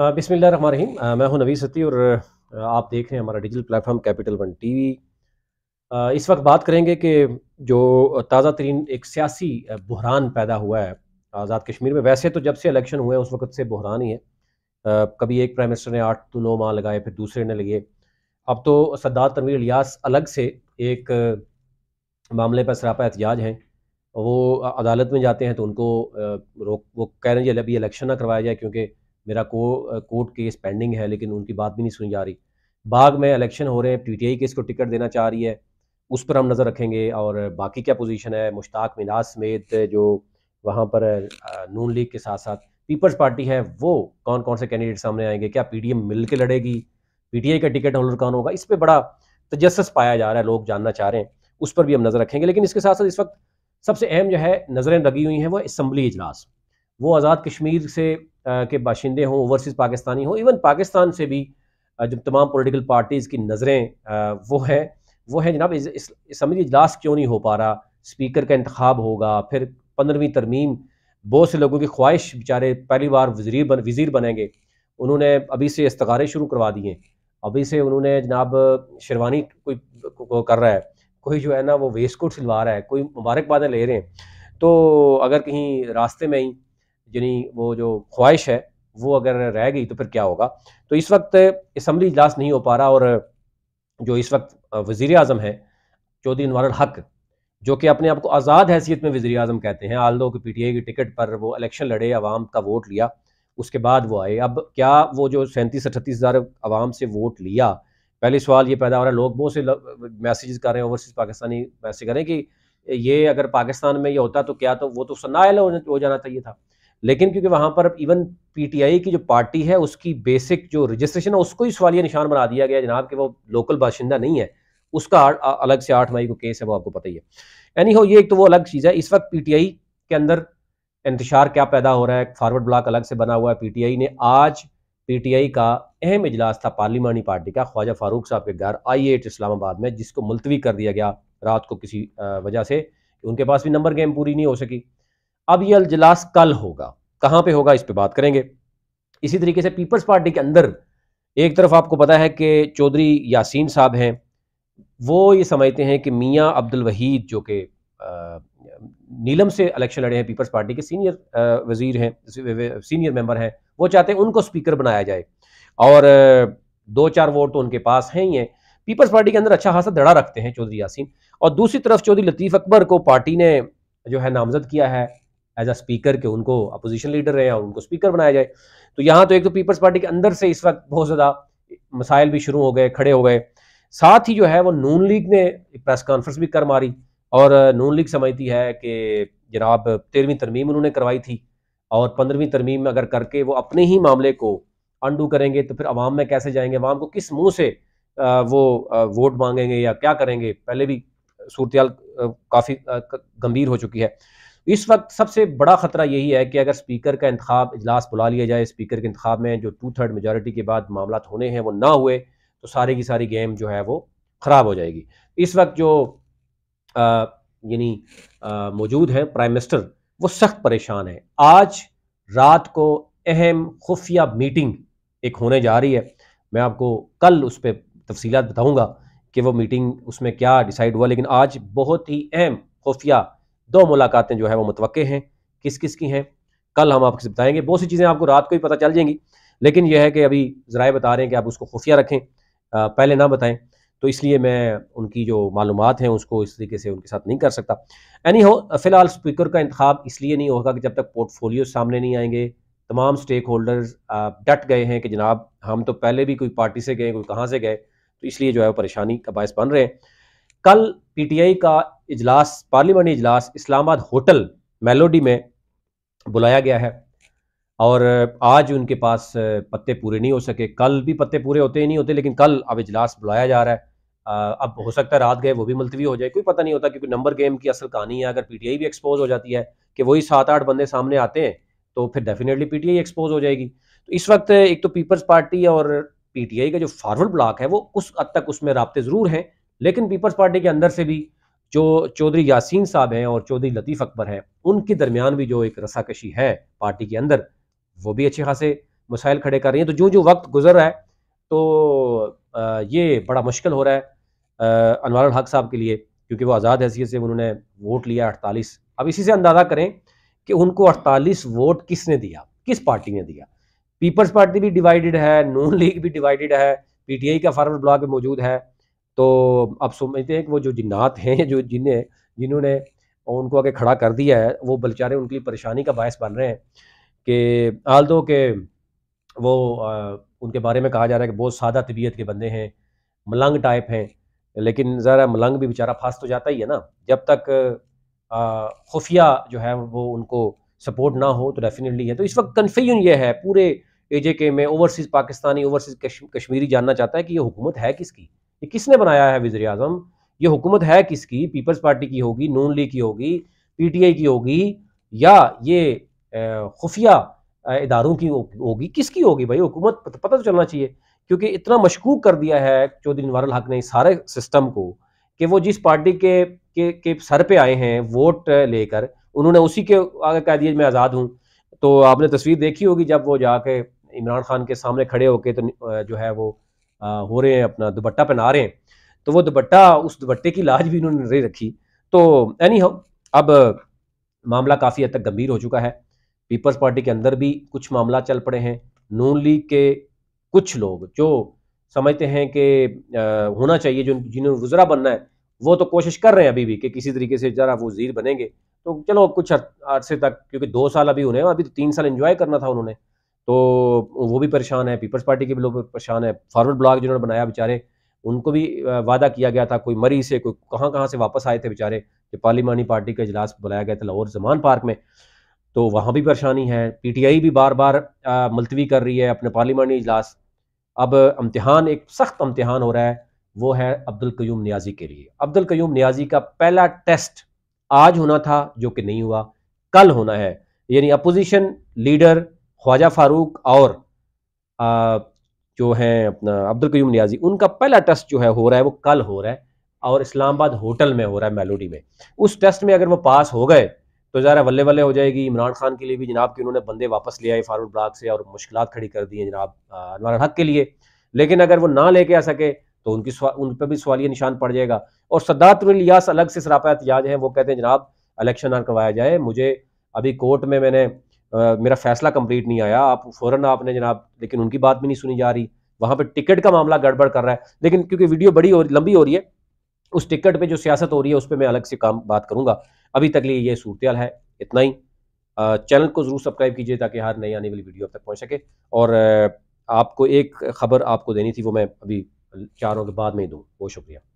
बिसमिल्ल रहीम मैं हूं नवीस सती और आप देख रहे हैं हमारा digital platform capital one TV इस वक्त बात करेंगे कि जो ताज़ा तरीन एक सियासी बहरान पैदा हुआ है आज़ाद कश्मीर में वैसे तो जब से इलेक्शन हुए हैं उस वक्त से बहरान ही है कभी एक प्राइम मिनिस्टर ने आठ तो नौ माह लगाए फिर दूसरे ने लगे अब तो सद्दार तनवीर लियास अलग से एक मामले पर सरापा एहतजाज हैं वो अदालत में जाते हैं तो उनको रोक वो कह रहे हैं जी अभी इलेक्शन ना करवाया जाए क्योंकि मेरा को कोर्ट केस पेंडिंग है लेकिन उनकी बात भी नहीं सुनी जा रही बाग में इलेक्शन हो रहे हैं पीटीआई केस को टिकट देना चाह रही है उस पर हम नज़र रखेंगे और बाकी क्या पोजीशन है मुश्ताक मिनाज समेत जो वहाँ पर नून लीग के साथ साथ पीपल्स पार्टी है वो कौन कौन से कैंडिडेट सामने आएंगे क्या पी डी लड़ेगी पी का टिकट होल्डर कौन होगा इस पर बड़ा तजस्स पाया जा रहा है लोग जानना चाह रहे हैं उस पर भी हम नज़र रखेंगे लेकिन इसके साथ साथ इस वक्त सबसे अहम जो है नज़रें लगी हुई हैं वो इसम्बली इजलास वो आज़ाद कश्मीर से के बाशिंदे हों ओवरसीज़ पाकिस्तानी हों इवन पाकिस्तान से भी जो तमाम पोलिटिकल पार्टीज़ की नज़रें वो हैं वो हैं जनाब इस, समझ इजलास क्यों नहीं हो पा रहा स्पीकर का इंतखब होगा फिर पंद्रहवीं तरमीम बहुत से लोगों की ख्वाहिश बेचारे पहली बार वजीर बन वज़ी बनेंगे उन्होंने अभी से इस्तारे शुरू करवा दिए अभी से उन्होंने जनाब शेरवानी कोई को, को कर रहा है कोई जो है ना वो वेस्ट कोट सिलवा रहा है कोई मुबारकबादें ले रहे हैं तो अगर कहीं रास्ते में ही यानी वो जो ख्वाहिश है वो अगर रह गई तो फिर क्या होगा तो इस वक्त इसम्बली इजलास नहीं हो पा रहा और जो इस वक्त वजीर अजम है चौधरी नवर हक जो कि अपने आप को आज़ाद हैसियत में वज़ी अजम कहते हैं आल दो पी टी आई की टिकट पर वो इलेक्शन लड़े आवाम का वोट लिया उसके बाद वो आए अब क्या वो जो सैंतीस अठतीस हज़ार आवाम से वोट लिया पहले सवाल ये पैदा हो रहा है लोग बहुत से मैसेज कर रहे हैं ओवरसीज़ पाकिस्तानी मैसेज करें कि ये अगर पाकिस्तान में ये होता तो क्या तो वो तो सन्नायल हो जाना चाहिए था लेकिन क्योंकि वहां पर इवन पीटीआई की जो पार्टी है उसकी बेसिक जो रजिस्ट्रेशन है उसको ही सवालिया निशान बना दिया गया जनाब कि वो लोकल बाशिंदा नहीं है उसका अलग से आठ मई को केस है वो आपको पता ही है एनी हो ये एक तो वो अलग चीज़ है इस वक्त पीटीआई के अंदर इंतजार क्या पैदा हो रहा है फॉरवर्ड ब्लॉक अलग से बना हुआ है पीटीआई ने आज पीटीआई का अहम इजलास था पार्लिमानी पार्टी का ख्वाजा फारूक साहब के घर आई एट इस्लामाबाद में जिसको मुलतवी कर दिया गया रात को किसी वजह से उनके पास भी नंबर गेम पूरी नहीं हो सकी अब यह अजलास कल होगा कहाँ पे होगा इस पे बात करेंगे इसी तरीके से पीपल्स पार्टी के अंदर एक तरफ आपको पता है कि चौधरी यासीन साहब हैं वो ये समझते हैं कि मियाँ अब्दुल वहीद जो कि नीलम से इलेक्शन लड़े हैं पीपल्स पार्टी के सीनियर वजीर हैं सीनियर मेंबर हैं वो चाहते हैं उनको स्पीकर बनाया जाए और दो चार वोट तो उनके पास हैं ही हैं पीपल्स पार्टी के अंदर अच्छा खासा दड़ा रखते हैं चौधरी यासीन और दूसरी तरफ चौधरी लतीफ़ अकबर को पार्टी ने जो है नामजद किया है एज अ स्पीकर के उनको अपोजिशन लीडर रहे या उनको स्पीकर बनाया जाए तो यहाँ तो एक तो पीपल्स पार्टी के अंदर से इस वक्त बहुत ज़्यादा मसाइल भी शुरू हो गए खड़े हो गए साथ ही जो है वो नून लीग ने प्रेस कॉन्फ्रेंस भी कर मारी और नून लीग समझती है कि जनाब तेरहवीं तरमीम उन्होंने करवाई थी और पंद्रहवीं तरमीम अगर करके वो अपने ही मामले को अंडू करेंगे तो फिर अवाम में कैसे जाएंगे आवाम को किस मुंह से वो वोट मांगेंगे या क्या करेंगे पहले भी सूरत काफ़ी गंभीर हो चुकी है इस वक्त सबसे बड़ा खतरा यही है कि अगर स्पीकर का इंतब इजलास बुला लिया जाए स्पीकर के इंतब में जो टू थर्ड मेजोरिटी के बाद मामला होने हैं वो ना हुए तो सारी की सारी गेम जो है वो ख़राब हो जाएगी इस वक्त जो यानी मौजूद हैं प्राइम मिनिस्टर वो सख्त परेशान है आज रात को अहम खुफिया मीटिंग एक होने जा रही है मैं आपको कल उस पर तफसीत बताऊँगा कि वो मीटिंग उसमें क्या डिसाइड हुआ लेकिन आज बहुत ही अहम खुफिया दो मुलाकातें जो है वो मुतव हैं किस किस की हैं कल हम आपसे बताएंगे बहुत सी चीज़ें आपको रात को ही पता चल जाएंगी लेकिन यह है कि अभी ज़राए बता रहे हैं कि आप उसको खुफिया रखें आ, पहले ना बताएं तो इसलिए मैं उनकी जो मालूम हैं उसको इस तरीके से उनके साथ नहीं कर सकता एनी हो फिलहाल स्पीकर का इंतखब इसलिए नहीं होगा कि जब तक पोर्टफोलियो सामने नहीं आएंगे तमाम स्टेक होल्डर्स डट गए हैं कि जनाब हम तो पहले भी कोई पार्टी से गए कोई कहाँ से गए तो इसलिए जो है परेशानी का बायस बन रहे हैं कल पीटीआई का इजलास पार्लियामानी इजलास इस्लामाबाद होटल मेलोडी में बुलाया गया है और आज उनके पास पत्ते पूरे नहीं हो सके कल भी पत्ते पूरे होते ही नहीं होते लेकिन कल अब इजलास बुलाया जा रहा है अब हो हम्म। सकता है रात गए वो भी मुलतवी हो जाए कोई पता नहीं होता क्योंकि नंबर गेम की असल कहानी है अगर पीटीआई भी एक्सपोज हो जाती है कि वही सात आठ बंदे सामने आते हैं तो फिर डेफिनेटली पीटीआई एक्सपोज हो जाएगी तो इस वक्त एक तो पीपल्स पार्टी और पीटीआई का जो फॉरवर्ड ब्लॉक है वो उस हद तक उसमें रबते ज़रूर हैं लेकिन पीपल्स पार्टी के अंदर से भी जो चौधरी यासीन साहब हैं और चौधरी लतीफ़ अकबर हैं उनके दरमियान भी जो एक रसाकशी है पार्टी के अंदर वो भी अच्छे खासे मसाइल खड़े कर रही हैं तो जो जो वक्त गुजर रहा है तो ये बड़ा मुश्किल हो रहा है अनवर हक साहब के लिए क्योंकि वो आज़ाद हैसियत से उन्होंने वोट लिया अड़तालीस अब इसी से अंदाज़ा करें कि उनको अड़तालीस वोट किसने दिया किस पार्टी ने दिया पीपल्स पार्टी भी डिवाइडेड है नून लीग भी डिवाइडेड है पीटीआई का फार्मर ब्लॉक भी मौजूद है तो आप समझते हैं कि वो जो जिन्नात हैं जो जिन्हें जिन्होंने उनको आगे खड़ा कर दिया है वो बलचारे उनके लिए परेशानी का बायस बन रहे हैं कि आल दो के वो आ, उनके बारे में कहा जा रहा है कि बहुत सादा तबीयत के बंदे हैं मलंग टाइप हैं लेकिन ज़रा मलंग भी बेचारा फंस तो जाता ही है ना जब तक खुफिया जो है वो उनको सपोर्ट ना हो तो डेफिनेटली है तो इस वक्त कन्फ्यूजन ये है पूरे ए जे के में ओवरसीज़ पाकिस्तानी ओवरसीज़ कश्मीरी जानना चाहता है कि ये हुकूमत है किसकी ये किसने बनाया है वजी अजम ये हुकूमत है किसकी पीपल्स पार्टी की होगी नून लीग की होगी पीटीआई की होगी या ये खुफिया इदारों की होगी किसकी होगी भाई हुकूमत पता तो चलना चाहिए क्योंकि इतना मशकूक कर दिया है चौधरी नवारुल हक ने सारे सिस्टम को कि वो जिस पार्टी के के, के सर पे आए हैं वोट लेकर उन्होंने उसी के आगे कह दिया मैं आज़ाद हूँ तो आपने तस्वीर देखी होगी जब वो जाके इमरान खान के सामने खड़े होके तो जो है वो हो रहे हैं अपना दुपट्टा पहना रहे हैं तो वो दुपट्टा उस दुपट्टे की लाज भी उन्होंने नहीं रखी तो एनी हो अब मामला काफ़ी हद तक गंभीर हो चुका है पीपल्स पार्टी के अंदर भी कुछ मामला चल पड़े हैं नून लीग के कुछ लोग जो समझते हैं कि होना चाहिए जो जिन्होंने वजरा बनना है वो तो कोशिश कर रहे हैं अभी भी कि किसी तरीके से ज़रा वजीर बनेंगे तो चलो कुछ अरसे तक क्योंकि दो साल अभी उन्हें हैं अभी तो तीन साल एंजॉय करना था उन्होंने तो वो भी परेशान है पीपल्स पार्टी के भी लोग परेशान है फॉरवर्ड ब्लॉक जिन्होंने बनाया बेचारे उनको भी वादा किया गया था कोई मरी से कोई कहाँ कहाँ से वापस आए थे बेचारे जो पार्लिमानी पार्टी का इजलास बुलाया गया था लाहौर जमान पार्क में तो वहाँ भी परेशानी है पीटीआई भी बार बार मुलतवी कर रही है अपने पार्लिमानी इजलास अब इम्तहान एक सख्त इम्तहान हो रहा है वो है अब्दुल कयूम न्याजी के लिए अब्दुल कयूम न्याजी का पहला टेस्ट आज होना था जो कि नहीं हुआ कल होना है यानी अपोजिशन लीडर ख्वाजा फारूक और आ, जो है अपना अब्दुल कयूम नियाजी उनका पहला टेस्ट जो है हो रहा है वो कल हो रहा है और इस्लामाबाद होटल में हो रहा है मेलोडी में उस टेस्ट में अगर वो पास हो गए तो ज़रा वल्ले वल्ले हो जाएगी इमरान खान के लिए भी जनाब कि उन्होंने बंदे वापस ले आए फारूक ब्लाक से और मुश्किल खड़ी कर दी जनाब अनवर हक के लिए लेकिन अगर वो ना लेके आ सके तो उनकी उन पर भी सवालिया निशान पड़ जाएगा और सदात अलग से सरापा एहतजाज है वो कहते हैं जनाब इलेक्शन ना करवाया जाए मुझे अभी कोर्ट में मैंने मेरा फैसला कंप्लीट नहीं आया आप फ़ौरन आपने जनाब लेकिन उनकी बात भी नहीं सुनी जा रही वहाँ पर टिकट का मामला गड़बड़ कर रहा है लेकिन क्योंकि वीडियो बड़ी और लंबी हो रही है उस टिकट पे जो सियासत हो रही है उस पर मैं अलग से काम बात करूंगा अभी तक लिए ये सूरत है इतना ही चैनल को ज़रूर सब्सक्राइब कीजिए ताकि हर नई आने वाली वीडियो आप तक पहुँच सके और आपको एक खबर आपको देनी थी वो मैं अभी चारों के बाद में ही दूँ बहुत शुक्रिया